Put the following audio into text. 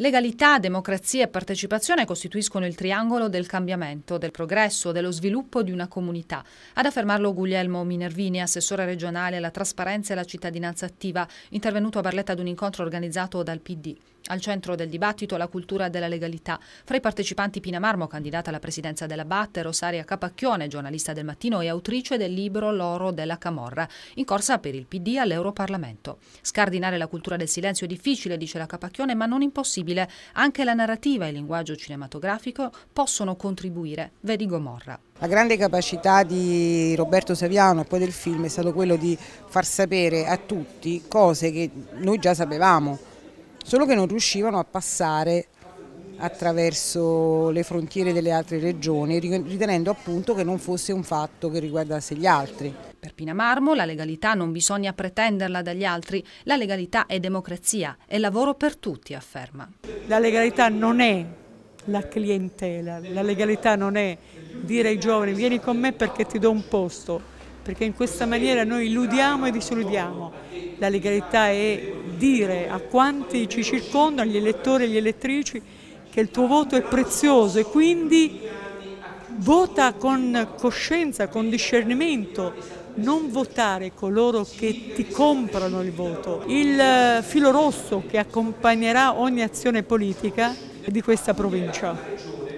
Legalità, democrazia e partecipazione costituiscono il triangolo del cambiamento, del progresso, dello sviluppo di una comunità. Ad affermarlo Guglielmo Minervini, assessore regionale alla trasparenza e alla cittadinanza attiva, intervenuto a Barletta ad un incontro organizzato dal PD. Al centro del dibattito la cultura della legalità. Fra i partecipanti Pina Marmo, candidata alla presidenza della BAT, Rosaria Capacchione, giornalista del mattino e autrice del libro L'oro della Camorra, in corsa per il PD all'Europarlamento. Scardinare la cultura del silenzio è difficile, dice la Capacchione, ma non impossibile. Anche la narrativa e il linguaggio cinematografico possono contribuire. Vedi Gomorra. La grande capacità di Roberto Saviano e poi del film è stato quello di far sapere a tutti cose che noi già sapevamo solo che non riuscivano a passare attraverso le frontiere delle altre regioni, ritenendo appunto che non fosse un fatto che riguardasse gli altri. Per Pina Marmo la legalità non bisogna pretenderla dagli altri, la legalità è democrazia, è lavoro per tutti, afferma. La legalità non è la clientela, la legalità non è dire ai giovani vieni con me perché ti do un posto, perché in questa maniera noi illudiamo e disilludiamo. La legalità è dire a quanti ci circondano, agli elettori e agli elettrici, che il tuo voto è prezioso e quindi vota con coscienza, con discernimento, non votare coloro che ti comprano il voto. Il eh, filo rosso che accompagnerà ogni azione politica di questa provincia.